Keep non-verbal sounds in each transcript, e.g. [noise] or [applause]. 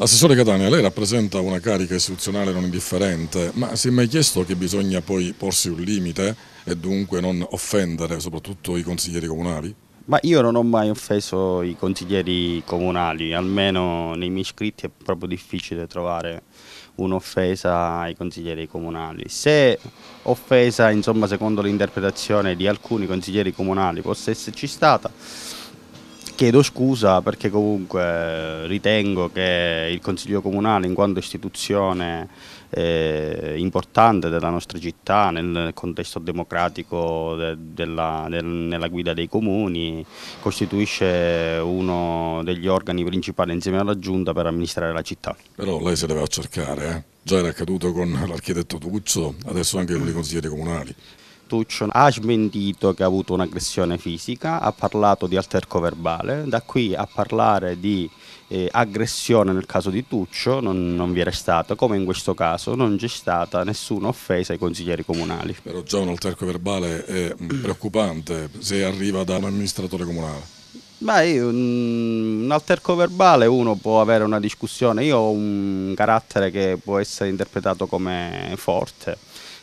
Assessore Catania, lei rappresenta una carica istituzionale non indifferente, ma si è mai chiesto che bisogna poi porsi un limite e dunque non offendere soprattutto i consiglieri comunali? Ma io non ho mai offeso i consiglieri comunali, almeno nei miei iscritti è proprio difficile trovare un'offesa ai consiglieri comunali. Se offesa, insomma, secondo l'interpretazione di alcuni consiglieri comunali possa esserci stata, chiedo scusa perché comunque ritengo che il Consiglio Comunale in quanto istituzione eh, importante della nostra città nel contesto democratico de, della, de, nella guida dei comuni costituisce uno degli organi principali insieme alla giunta per amministrare la città. Però lei se deve cercare, eh? già era accaduto con l'architetto Tuccio, adesso anche con i consiglieri comunali. Bertuccio ha smentito che ha avuto un'aggressione fisica, ha parlato di alterco verbale, da qui a parlare di eh, aggressione nel caso di Tuccio non, non vi era stata, come in questo caso non c'è stata nessuna offesa ai consiglieri comunali. Però già un alterco verbale è mm, mm. preoccupante se arriva da un amministratore comunale. Beh, mm, un alterco verbale uno può avere una discussione, io ho un carattere che può essere interpretato come forte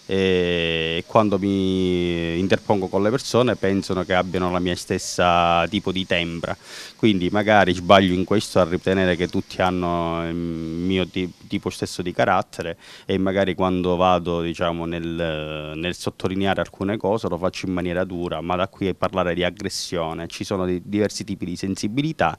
e quando mi interpongo con le persone pensano che abbiano la mia stessa tipo di tembra quindi magari sbaglio in questo a ritenere che tutti hanno il ehm, mio tipo stesso di carattere e magari quando vado diciamo, nel, nel, sottolineare alcune cose lo faccio in maniera dura ma da qui a parlare di aggressione ci sono diversi tipi di sensibilità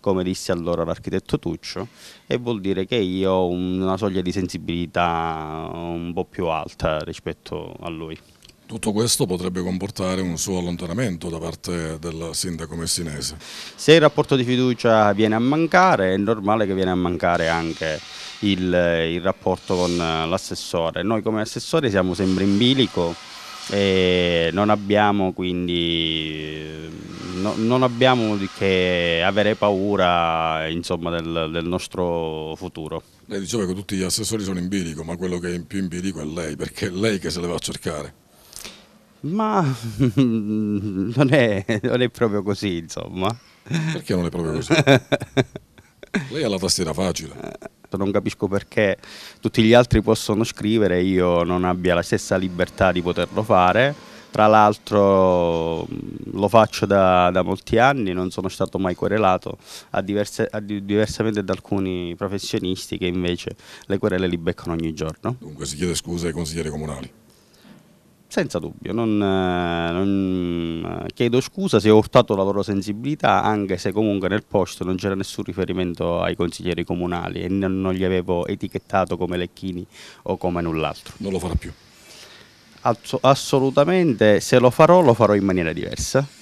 come disse allora l'architetto Tuccio, e vuol dire che io ho una soglia di sensibilità un po' più alta rispetto a lui. Tutto questo potrebbe comportare un suo allontanamento da parte del sindaco messinese. Se il rapporto di fiducia viene a mancare, è normale che viene a mancare anche il, il rapporto con l'assessore. Noi come assessore siamo sempre in bilico e non abbiamo quindi no, non abbiamo che avere paura insomma, del, del nostro futuro. Lei diceva che tutti gli assessori sono in bilico, ma quello che è in più in bilico è lei, perché è lei che se le va a cercare. Ma [laughs] non è, non è proprio così, insomma. Perché non è proprio così? [laughs] lei ha la tastiera facile certo, non capisco perché tutti gli altri possono scrivere e io non abbia la stessa libertà di poterlo fare. Tra l'altro lo faccio da, da molti anni, non sono stato mai querelato, a diverse, a, diversamente da alcuni professionisti che invece le querele li beccano ogni giorno. Dunque si chiede scusa ai consiglieri comunali. Senza dubbio, non, eh, non, eh, chiedo scusa se ho urtato la loro sensibilità, anche se comunque nel posto non c'era nessun riferimento ai consiglieri comunali e non, non li avevo etichettato come Lecchini o come null'altro. Non lo farà più? assolutamente, se lo farò lo farò in maniera diversa.